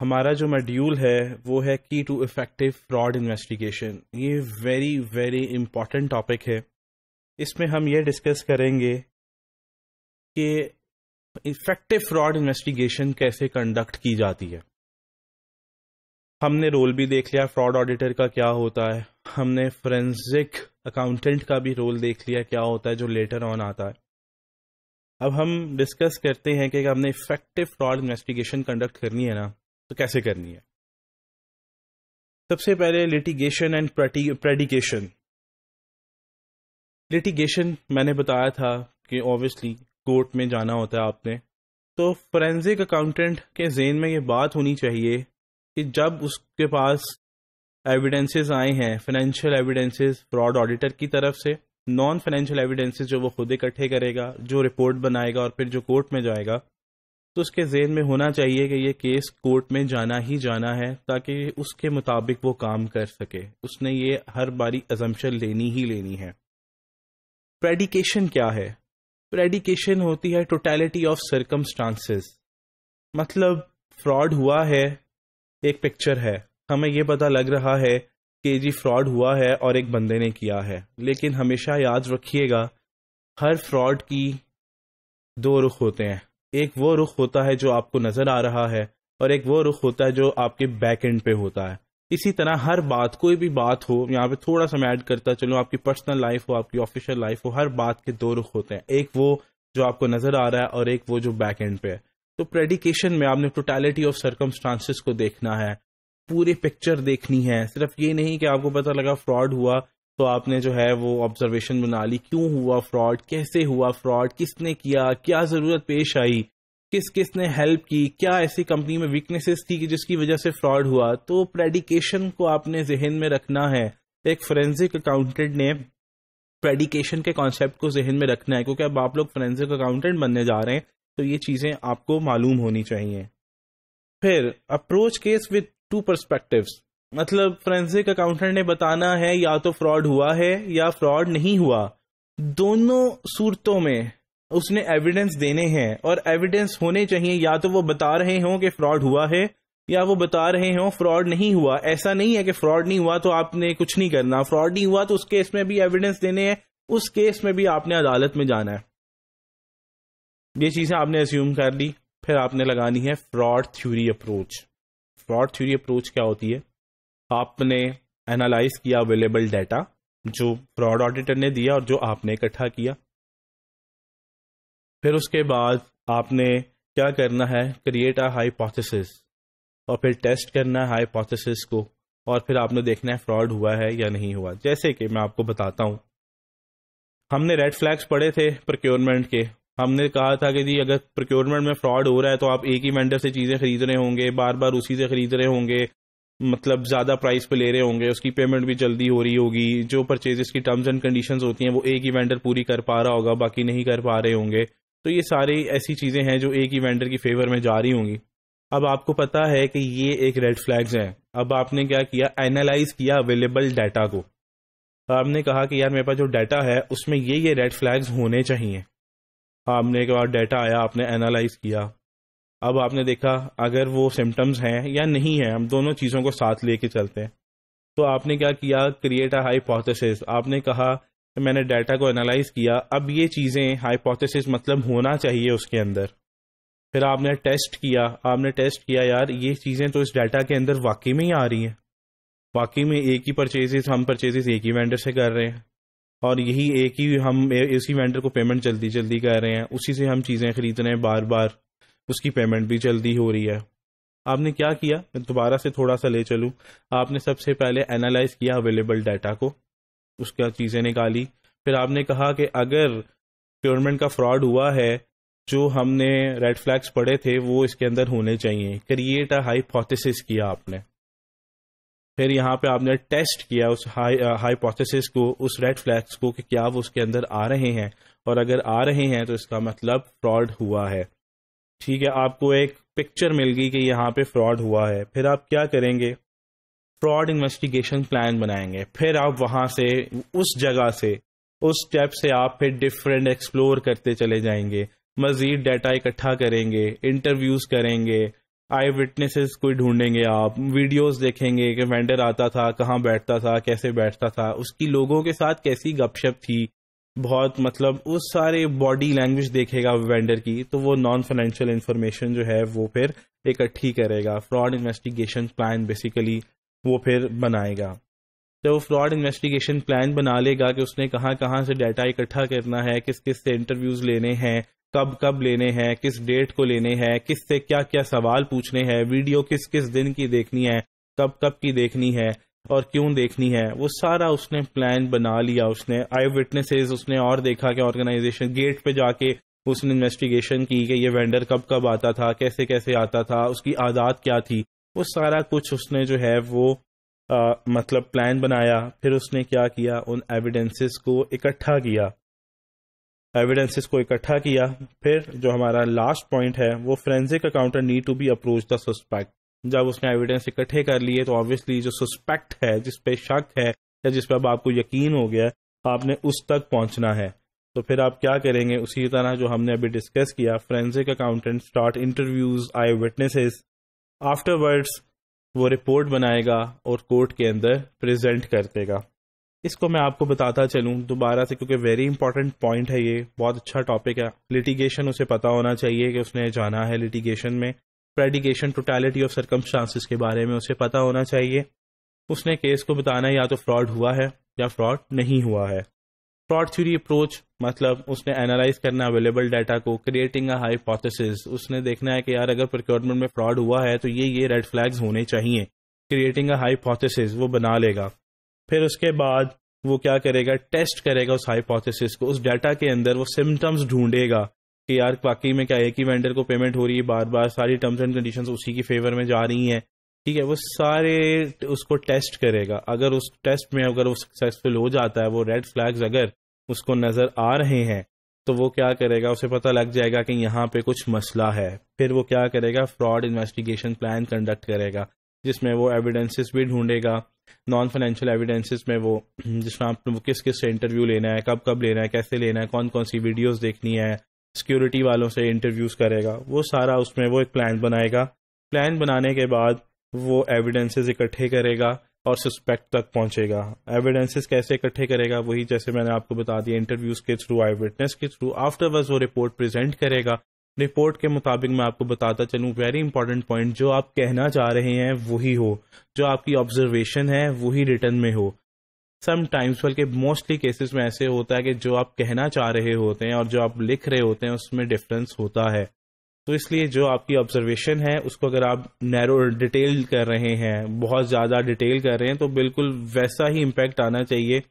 हमारा जो मॉड्यूल है वो है की टू इफेक्टिव फ्रॉड इन्वेस्टिगेशन ये वेरी वेरी इम्पॉर्टेंट टॉपिक है इसमें हम ये डिस्कस करेंगे कि इफेक्टिव फ्रॉड इन्वेस्टिगेशन कैसे कंडक्ट की जाती है हमने रोल भी देख लिया फ्रॉड ऑडिटर का क्या होता है हमने फ्रेंसिक अकाउंटेंट का भी रोल देख लिया क्या होता है जो लेटर ऑन आता है अब हम डिस्कस करते हैं कि हमने इफेक्टिव फ्रॉड इन्वेस्टिगेशन कंडक्ट करनी है ना तो कैसे करनी है सबसे पहले लिटिगेशन एंड प्रेडिकेशन लिटिगेशन मैंने बताया था कि ऑब्वियसली कोर्ट में जाना होता है आपने तो फोरेंसिक अकाउंटेंट के जेन में ये बात होनी चाहिए कि जब उसके पास एविडेंसेस आए हैं फाइनेंशियल एविडेंसेस फ्रॉड ऑडिटर की तरफ से नॉन फाइनेंशियल एविडेंसेस जो वो खुद इकट्ठे करेगा जो रिपोर्ट बनाएगा और फिर जो कोर्ट में जाएगा तो उसके जेन में होना चाहिए कि ये केस कोर्ट में जाना ही जाना है ताकि उसके मुताबिक वो काम कर सके उसने ये हर बारी अजम्पन लेनी ही लेनी है प्रेडिकेशन क्या है प्रेडिकेशन होती है टोटेलिटी ऑफ सर्कमस्टांसेस मतलब फ्रॉड हुआ है एक पिक्चर है हमें ये पता लग रहा है कि जी फ्रॉड हुआ है और एक बंदे ने किया है लेकिन हमेशा याद रखिएगा हर फ्रॉड की दो रुख होते हैं एक वो रुख होता है जो आपको नजर आ रहा है और एक वो रुख होता है जो आपके बैक एंड पे होता है इसी तरह हर बात कोई भी बात हो यहाँ पे थोड़ा सा मैं ऐड करता चलो आपकी पर्सनल लाइफ हो आपकी ऑफिशियल लाइफ हो हर बात के दो रुख होते हैं एक वो जो आपको नजर आ रहा है और एक वो जो बैक एंड पे है तो प्रेडिकेशन में आपने टोटैलिटी ऑफ सर्कमस्टांसिस को देखना है पूरे पिक्चर देखनी है सिर्फ ये नहीं कि आपको पता लगा फ्रॉड हुआ तो आपने जो है वो ऑब्जर्वेशन बना ली क्यों हुआ फ्रॉड कैसे हुआ फ्रॉड किसने किया क्या ज़रूरत पेश आई किस किस ने हेल्प की क्या ऐसी कंपनी में वीकनेसेस थी कि जिसकी वजह से फ्रॉड हुआ तो प्रेडिकेशन को आपने जहन में रखना है एक फोरेंसिक अकाउंटेंट ने प्रेडिकेशन के कॉन्सेप्ट को जहन में रखना है क्योंकि अब आप लोग फोरेंसिक अकाउंटेंट बनने जा रहे हैं तो ये चीज़ें आपको मालूम होनी चाहिए फिर approach case with two perspective मतलब फ्रेंसिक अकाउंटेंट ने बताना है या तो फ्रॉड हुआ है या फ्रॉड नहीं हुआ दोनों सूरतों में उसने एविडेंस देने हैं और एविडेंस होने चाहिए या तो वो बता रहे हों कि फ्रॉड हुआ है या वो बता रहे हों फ्रॉड नहीं हुआ ऐसा नहीं है कि फ्रॉड नहीं हुआ तो आपने कुछ नहीं करना फ्रॉड नहीं हुआ तो उस केस में भी एविडेंस देने हैं उस केस में भी आपने अदालत में जाना है ये चीजें आपने एज्यूम कर ली फिर आपने लगानी है fraud theory approach fraud theory approach क्या होती है आपने एनालाइज किया अवेलेबल डाटा जो फ्रॉड ऑडिटर ने दिया और जो आपने इकट्ठा किया फिर उसके बाद आपने क्या करना है क्रिएट अ हाइपोथेसिस और फिर टेस्ट करना है हाइपोथेसिस को और फिर आपने देखना है फ्रॉड हुआ है या नहीं हुआ जैसे कि मैं आपको बताता हूं हमने रेड फ्लैग्स पढ़े थे प्रोक्योरमेंट के हमने कहा था कि जी अगर प्रोक्योरमेंट में फ्रॉड हो रहा है तो आप एक ही वेंडर से चीज़ें खरीद रहे होंगे बार बार उसी से खरीद रहे होंगे मतलब ज़्यादा प्राइस पे ले रहे होंगे उसकी पेमेंट भी जल्दी हो रही होगी जो परचेजेस की टर्म्स एंड कंडीशंस होती हैं वो एक ही वेंडर पूरी कर पा रहा होगा बाकी नहीं कर पा रहे होंगे तो ये सारी ऐसी चीज़ें हैं जो एक ही वेंडर की फेवर में जा रही होंगी अब आपको पता है कि ये एक रेड फ्लैग्स हैं अब आपने क्या किया एनालाइज किया अवेलेबल डाटा को आपने कहा कि यार मेरे पास जो डाटा है उसमें ये ये रेड फ्लैग्स होने चाहिए आपने के बाद डाटा आया आपने एनालाइज किया अब आपने देखा अगर वो सिम्टम्स हैं या नहीं है हम दोनों चीज़ों को साथ लेके चलते हैं तो आपने क्या किया क्रिएट अ हाइपोथेसिस आपने कहा मैंने डाटा को एनालाइज किया अब ये चीज़ें हाइपोथेसिस मतलब होना चाहिए उसके अंदर फिर आपने टेस्ट किया आपने टेस्ट किया यार ये चीज़ें तो इस डाटा के अंदर वाकई में ही आ रही हैं वाकई में एक ही परचेजेस हम परचेजेस एक ही वेंडर से कर रहे हैं और यही एक ही हम इसी वेंडर को पेमेंट जल्दी जल्दी कर रहे हैं उसी से हम चीज़ें खरीद रहे हैं बार बार उसकी पेमेंट भी जल्दी हो रही है आपने क्या किया मैं दोबारा से थोड़ा सा ले चलूँ आपने सबसे पहले एनालाइज किया अवेलेबल डाटा को उसका चीज़ें निकाली फिर आपने कहा कि अगर प्योरमेंट का फ्रॉड हुआ है जो हमने रेड फ्लैग्स पढ़े थे वो इसके अंदर होने चाहिए क्रिएट अ हाइपोथेसिस किया आपने फिर यहाँ पे आपने टेस्ट किया उस हाइपोथेसिस uh, को उस रेड फ्लैग्स को कि क्या वो उसके अंदर आ रहे हैं और अगर आ रहे हैं तो इसका मतलब फ्रॉड हुआ है ठीक है आपको एक पिक्चर मिल गई कि यहाँ पे फ्रॉड हुआ है फिर आप क्या करेंगे फ्रॉड इन्वेस्टिगेशन प्लान बनाएंगे फिर आप वहां से उस जगह से उस स्टेप से आप फिर डिफरेंट एक्सप्लोर करते चले जाएंगे मज़ीद डाटा इकट्ठा करेंगे इंटरव्यूज़ करेंगे आई विटनेसेस कोई ढूंढेंगे आप वीडियोस देखेंगे कि वेंडर आता था कहाँ बैठता था कैसे बैठता था उसकी लोगों के साथ कैसी गपशप थी बहुत मतलब उस सारे बॉडी लैंग्वेज देखेगा वेंडर की तो वो नॉन फाइनेंशियल इन्फॉर्मेशन जो है वो फिर इकट्ठी करेगा फ्रॉड इन्वेस्टिगेशन प्लान बेसिकली वो फिर बनाएगा तो वो फ्रॉड इन्वेस्टिगेशन प्लान बना लेगा कि उसने कहाँ कहाँ से डाटा इकट्ठा करना है किस किस से इंटरव्यूज लेने हैं कब कब लेने हैं किस डेट को लेने हैं किस से क्या क्या सवाल पूछने हैं वीडियो किस किस दिन की देखनी है कब कब की देखनी है और क्यों देखनी है वो सारा उसने प्लान बना लिया उसने आई विटनेसेस उसने और देखा कि ऑर्गेनाइजेशन गेट पे जाके उसने इन्वेस्टिगेशन की कि ये वेंडर कब कब आता था कैसे कैसे आता था उसकी आदत क्या थी वो सारा कुछ उसने जो है वो आ, मतलब प्लान बनाया फिर उसने क्या किया उन एविडेंसेस को इकट्ठा किया एविडेंसेस को इकट्ठा किया फिर जो हमारा लास्ट पॉइंट है वो forensic accountant need to be approach the suspect जब उसने एविडेंस इकट्ठे कर लिए तो ऑब्वियसली जो सस्पेक्ट है जिस पे शक है या जिस पे अब आपको यकीन हो गया आपने उस तक पहुंचना है तो फिर आप क्या करेंगे उसी तरह जो हमने अभी डिस्कस किया forensic accountant start interviews eye witnesses afterwards वो रिपोर्ट बनाएगा और कोर्ट के अंदर प्रेजेंट कर देगा इसको मैं आपको बताता चलूं दोबारा से क्योंकि वेरी इंपॉर्टेंट पॉइंट है ये बहुत अच्छा टॉपिक है लिटिगेशन उसे पता होना चाहिए कि उसने जाना है लिटिगेशन में प्रेडिकेशन टोटैलिटी ऑफ सर्कमस्टांसिस के बारे में उसे पता होना चाहिए उसने केस को बताना या तो फ्रॉड हुआ है या फ्रॉड नहीं हुआ है फ्रॉड थ्योरी अप्रोच मतलब उसने एनालाइज करना अवेलेबल डाटा को क्रिएटिंग अ हाइपोथेसिस उसने देखना है कि यार अगर प्रोक्योरमेंट में फ्रॉड हुआ है तो ये ये रेड फ्लैग्स होने चाहिए क्रिएटिंग अ हाइपोथेसिस वो बना लेगा फिर उसके बाद वो क्या करेगा टेस्ट करेगा उस हाइपोथेसिस को उस डाटा के अंदर वो सिम्टम्स ढूंढेगा कि यार वाकई में क्या है कि वेंडर को पेमेंट हो रही है बार बार सारी टर्म्स एंड कंडीशंस उसी की फेवर में जा रही हैं ठीक है वो सारे उसको टेस्ट करेगा अगर उस टेस्ट में अगर वो सक्सेसफुल हो जाता है वो रेड फ्लैग्स अगर उसको नजर आ रहे हैं तो वो क्या करेगा उसे पता लग जाएगा कि यहाँ पे कुछ मसला है फिर वो क्या करेगा फ्रॉड इन्वेस्टिगेशन प्लान कंडक्ट करेगा जिसमें वो एविडेंसेस भी ढूंढेगा नॉन फाइनेंशियल एविडेंसेस में वो जिसमें आपको किस किस से इंटरव्यू लेना है कब कब लेना है कैसे लेना है कौन कौन सी वीडियोस देखनी है सिक्योरिटी वालों से इंटरव्यूज करेगा वो सारा उसमें वो एक प्लान बनाएगा प्लान बनाने के बाद वो एविडेंसेस इकट्ठे करेगा और सस्पेक्ट तक पहुंचेगा एविडेंसेस कैसे इकट्ठे करेगा वही जैसे मैंने आपको बता दिया इंटरव्यूज के थ्रू आई विटनेस के थ्रू आफ्टर वर्स वो रिपोर्ट प्रेजेंट करेगा रिपोर्ट के मुताबिक मैं आपको बताता चलूं वेरी इंपॉर्टेंट पॉइंट जो आप कहना चाह रहे हैं वही हो जो आपकी ऑब्जर्वेशन है वही रिटर्न में हो समटाइम्स बल्कि मोस्टली केसेस में ऐसे होता है कि जो आप कहना चाह रहे होते हैं और जो आप लिख रहे होते हैं उसमें डिफरेंस होता है तो इसलिए जो आपकी ऑब्जर्वेशन है उसको अगर आप नैरो डिटेल कर रहे हैं बहुत ज़्यादा डिटेल कर रहे हैं तो बिल्कुल वैसा ही इम्पैक्ट आना चाहिए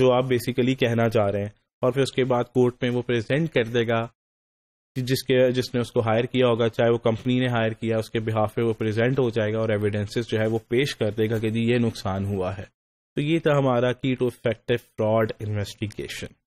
जो आप बेसिकली कहना चाह रहे हैं और फिर उसके बाद कोर्ट में वो प्रेजेंट कर देगा कि जिसके जिसने उसको हायर किया होगा चाहे वो कंपनी ने हायर किया उसके बिहाफ पे वो प्रेजेंट हो जाएगा और एविडेंसेस जो है वो पेश कर देगा कि जी ये नुकसान हुआ है तो ये था हमारा की टू इफेक्टिव फ्रॉड इन्वेस्टिगेशन